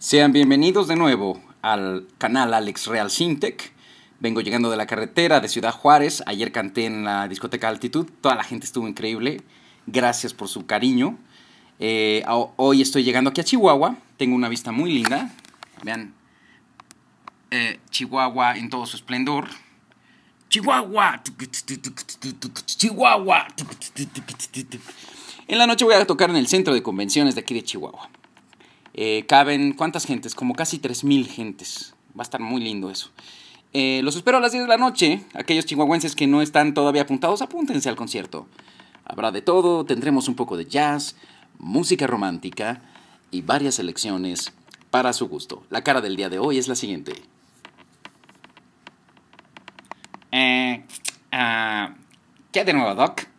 Sean bienvenidos de nuevo al canal Alex Real Sintec. Vengo llegando de la carretera de Ciudad Juárez. Ayer canté en la discoteca Altitud. Toda la gente estuvo increíble. Gracias por su cariño. Eh, hoy estoy llegando aquí a Chihuahua. Tengo una vista muy linda. Vean. Eh, Chihuahua en todo su esplendor. Chihuahua. Chihuahua. En la noche voy a tocar en el centro de convenciones de aquí de Chihuahua. Eh, caben, ¿cuántas gentes? Como casi 3.000 gentes. Va a estar muy lindo eso. Eh, los espero a las 10 de la noche. Aquellos chihuahuenses que no están todavía apuntados, apúntense al concierto. Habrá de todo, tendremos un poco de jazz, música romántica y varias selecciones para su gusto. La cara del día de hoy es la siguiente. Eh, ah, ¿Qué de nuevo, Doc?